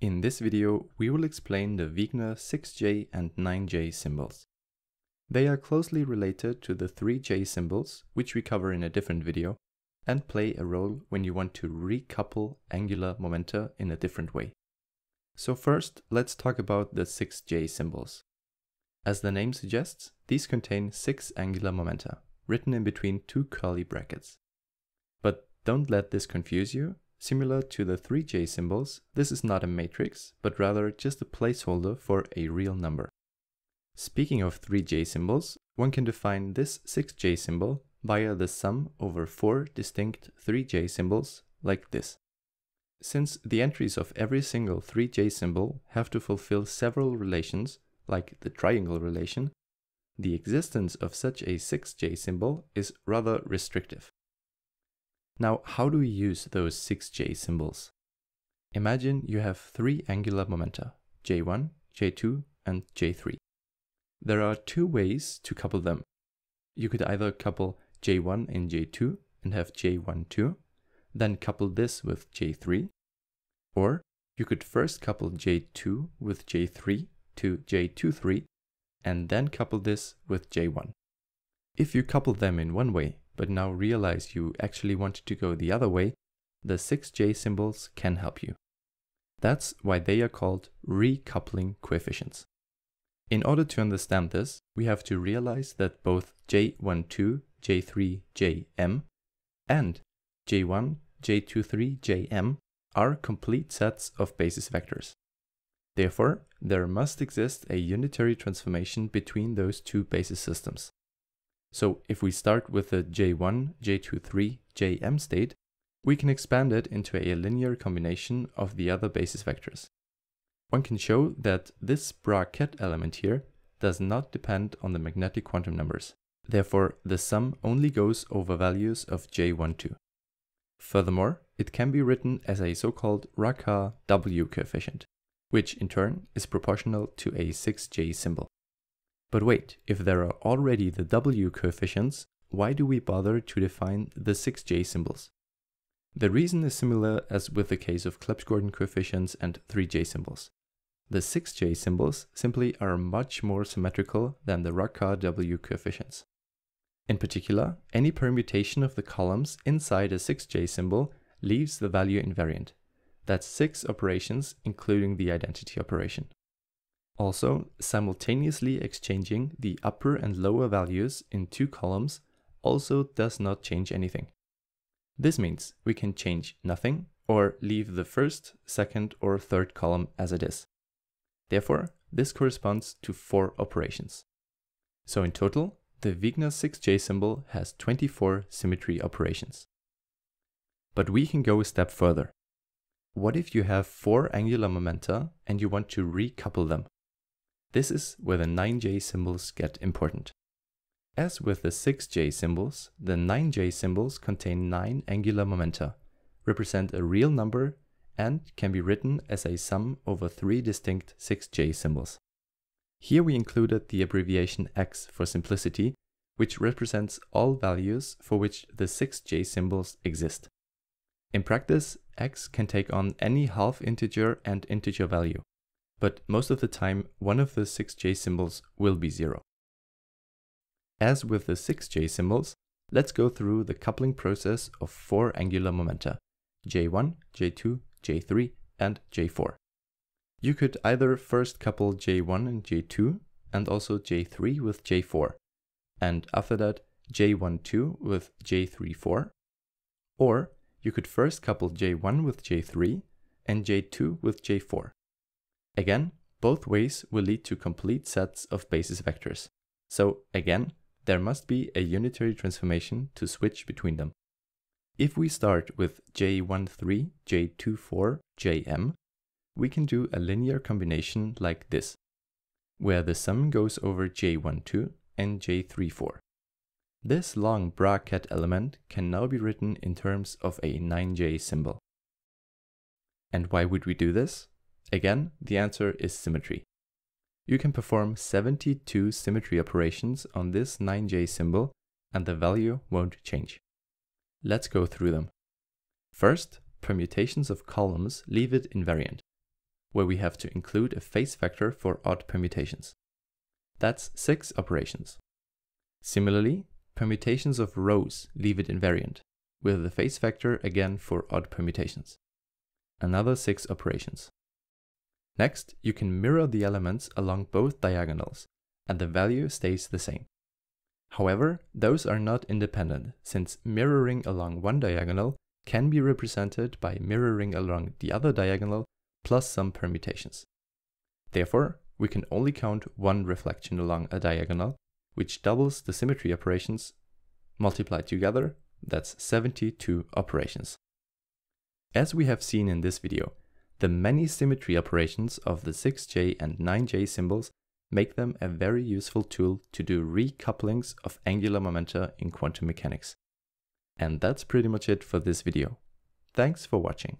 In this video, we will explain the Wigner 6J and 9J symbols. They are closely related to the 3J symbols, which we cover in a different video, and play a role when you want to recouple angular momenta in a different way. So first, let's talk about the 6J symbols. As the name suggests, these contain six angular momenta, written in between two curly brackets. But don't let this confuse you, Similar to the 3j symbols, this is not a matrix, but rather just a placeholder for a real number. Speaking of 3j symbols, one can define this 6j symbol via the sum over four distinct 3j symbols like this. Since the entries of every single 3j symbol have to fulfill several relations, like the triangle relation, the existence of such a 6j symbol is rather restrictive. Now, how do we use those 6j symbols? Imagine you have three angular momenta, j1, j2, and j3. There are two ways to couple them. You could either couple j1 and j2 and have j12, then couple this with j3, or you could first couple j2 with j3 to j23, and then couple this with j1. If you couple them in one way, but now realize you actually wanted to go the other way, the 6J symbols can help you. That's why they are called recoupling coefficients. In order to understand this, we have to realize that both J12, J3, Jm and J1, J23, Jm are complete sets of basis vectors. Therefore, there must exist a unitary transformation between those two basis systems. So if we start with the J1, J2, 3, Jm state, we can expand it into a linear combination of the other basis vectors. One can show that this bracket element here does not depend on the magnetic quantum numbers. Therefore, the sum only goes over values of J12. Furthermore, it can be written as a so-called Raka W coefficient, which in turn is proportional to a 6J symbol. But wait, if there are already the W coefficients, why do we bother to define the 6j symbols? The reason is similar as with the case of Clebsch-Gordan coefficients and 3j symbols. The 6j symbols simply are much more symmetrical than the Rakhka W coefficients. In particular, any permutation of the columns inside a 6j symbol leaves the value invariant. That's six operations, including the identity operation. Also, simultaneously exchanging the upper and lower values in two columns also does not change anything. This means we can change nothing or leave the first, second or third column as it is. Therefore, this corresponds to four operations. So in total, the Wigner 6j symbol has 24 symmetry operations. But we can go a step further. What if you have four angular momenta and you want to recouple them? This is where the 9j symbols get important. As with the 6j symbols, the 9j symbols contain 9 angular momenta, represent a real number, and can be written as a sum over three distinct 6j symbols. Here we included the abbreviation x for simplicity, which represents all values for which the 6j symbols exist. In practice, x can take on any half integer and integer value but most of the time one of the 6j symbols will be 0. As with the 6j symbols, let's go through the coupling process of four angular momenta, j1, j2, j3 and j4. You could either first couple j1 and j2 and also j3 with j4, and after that j12 with j34, or you could first couple j1 with j3 and j2 with j4. Again, both ways will lead to complete sets of basis vectors. So again, there must be a unitary transformation to switch between them. If we start with J13, J24, Jm, we can do a linear combination like this, where the sum goes over J12 and J34. This long bracket element can now be written in terms of a 9j symbol. And why would we do this? Again, the answer is symmetry. You can perform 72 symmetry operations on this 9J symbol and the value won't change. Let's go through them. First, permutations of columns leave it invariant, where we have to include a phase vector for odd permutations. That's six operations. Similarly, permutations of rows leave it invariant, with the phase vector again for odd permutations. Another six operations. Next, you can mirror the elements along both diagonals, and the value stays the same. However, those are not independent, since mirroring along one diagonal can be represented by mirroring along the other diagonal plus some permutations. Therefore, we can only count one reflection along a diagonal, which doubles the symmetry operations. Multiplied together, that's 72 operations. As we have seen in this video, the many symmetry operations of the 6j and 9j symbols make them a very useful tool to do recouplings of angular momenta in quantum mechanics. And that's pretty much it for this video. Thanks for watching.